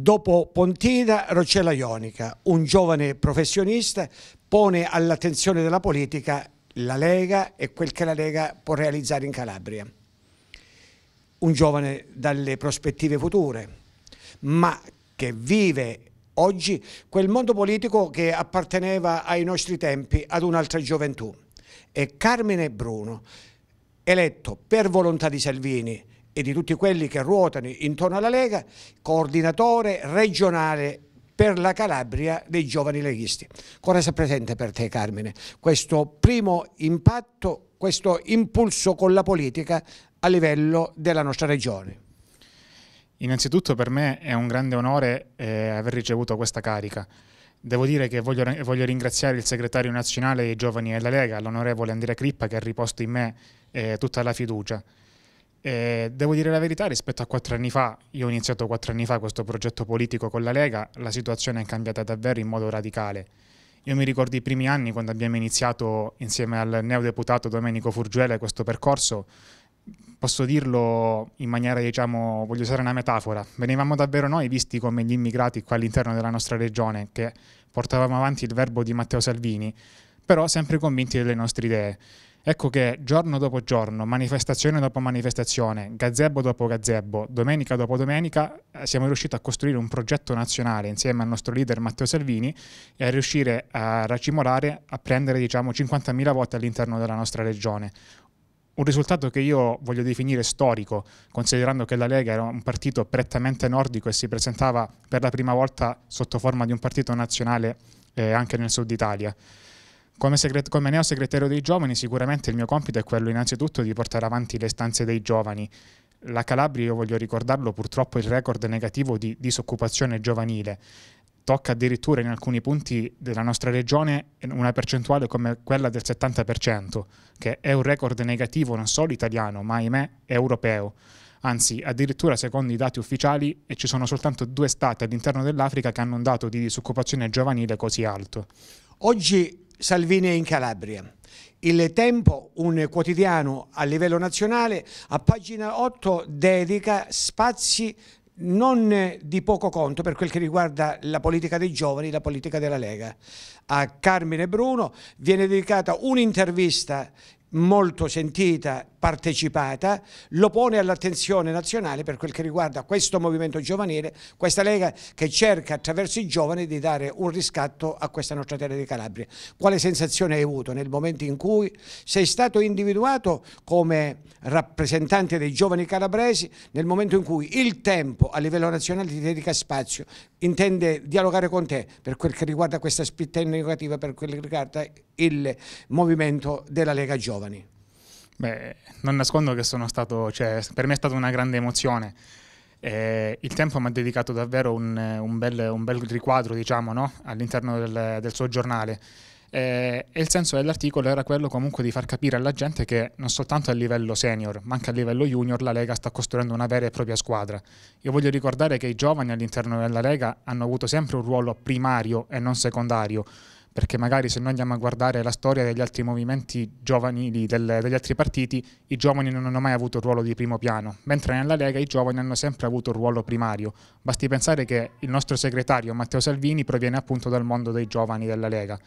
Dopo Pontina, Rocella Ionica, un giovane professionista, pone all'attenzione della politica la Lega e quel che la Lega può realizzare in Calabria. Un giovane dalle prospettive future, ma che vive oggi quel mondo politico che apparteneva ai nostri tempi ad un'altra gioventù. E Carmine Bruno, eletto per volontà di Salvini e di tutti quelli che ruotano intorno alla Lega, coordinatore regionale per la Calabria dei giovani leghisti. Cosa si presenta per te Carmine questo primo impatto, questo impulso con la politica a livello della nostra regione? Innanzitutto per me è un grande onore eh, aver ricevuto questa carica. Devo dire che voglio, voglio, ringraziare il segretario nazionale dei giovani della Lega, l'onorevole Andrea Crippa, che ha riposto in me eh, tutta la fiducia. Eh, devo dire la verità, rispetto a quattro anni fa, io ho iniziato quattro anni fa questo progetto politico con la Lega, la situazione è cambiata davvero in modo radicale. Io mi ricordo i primi anni quando abbiamo iniziato insieme al neodeputato Domenico Furgiuele questo percorso, posso dirlo in maniera, diciamo, voglio usare una metafora, venivamo davvero noi visti come gli immigrati qua all'interno della nostra regione che portavamo avanti il verbo di Matteo Salvini, però sempre convinti delle nostre idee. Ecco che giorno dopo giorno, manifestazione dopo manifestazione, gazebo dopo gazebo, domenica dopo domenica, eh, siamo riusciti a costruire un progetto nazionale insieme al nostro leader Matteo Salvini e a riuscire a racimolare, a prendere diciamo 50.000 voti all'interno della nostra regione. Un risultato che io voglio definire storico, considerando che la Lega era un partito prettamente nordico e si presentava per la prima volta sotto forma di un partito nazionale eh, anche nel sud Italia. Come, segret- come neo segretario dei giovani sicuramente il mio compito è quello innanzitutto di portare avanti le stanze dei giovani. La Calabria, io voglio ricordarlo, purtroppo il record negativo di disoccupazione giovanile tocca addirittura in alcuni punti della nostra regione una percentuale come quella del 70%, che è un record negativo non solo italiano, ma ahimè europeo. Anzi, addirittura secondo i dati ufficiali ci sono soltanto due stati all'interno dell'Africa che hanno un dato di disoccupazione giovanile così alto. Oggi Salvini è in Calabria. Il Tempo, un quotidiano a livello nazionale, a pagina 8 dedica spazi non di poco conto per quel che riguarda la politica dei giovani, la politica della Lega. A Carmine Bruno viene dedicata un'intervista molto sentita partecipata, lo pone all'attenzione nazionale per quel che riguarda questo movimento giovanile, questa Lega che cerca attraverso i giovani di dare un riscatto a questa nostra terra di Calabria. Quale sensazione hai avuto nel momento in cui sei stato individuato come rappresentante dei giovani calabresi, nel momento in cui il tempo a livello nazionale ti dedica spazio, intende dialogare con te per quel che riguarda questa spittella negativa, per quel che riguarda il movimento della Lega Giovani? Beh, non nascondo che sono stato, cioè, per me è stata una grande emozione. Eh, il tempo mi ha dedicato davvero un, un, bel, un bel, riquadro, diciamo, no? all'interno del, del, suo giornale. Eh, e il senso dell'articolo era quello comunque di far capire alla gente che non soltanto a livello senior, ma anche a livello junior, la Lega sta costruendo una vera e propria squadra. Io voglio ricordare che i giovani all'interno della Lega hanno avuto sempre un ruolo primario e non secondario perché magari se noi andiamo a guardare la storia degli altri movimenti giovanili, del, degli altri partiti, i giovani non hanno mai avuto un ruolo di primo piano, mentre nella Lega i giovani hanno sempre avuto un ruolo primario. Basti pensare che il nostro segretario Matteo Salvini proviene appunto dal mondo dei giovani della Lega,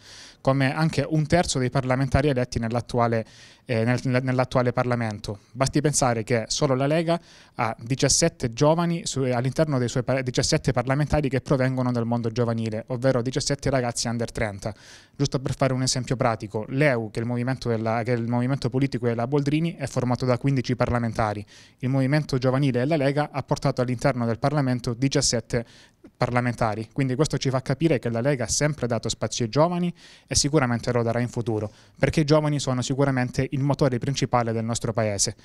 come anche un terzo dei parlamentari eletti nell'attuale eh, nel, nell'attuale Parlamento. Basti pensare che solo la Lega ha 17 giovani su, all'interno dei suoi 17 parlamentari che provengono dal mondo giovanile, ovvero 17 ragazzi under 30. Giusto per fare un esempio pratico, l'EU, che è il movimento, della, che è il movimento politico della Boldrini, è formato da 15 parlamentari. Il movimento giovanile della Lega ha portato all'interno del Parlamento 17 parlamentari, quindi questo ci fa capire che la Lega ha sempre dato spazio ai giovani e sicuramente lo darà in futuro, perché i giovani sono sicuramente il motore principale del nostro Paese.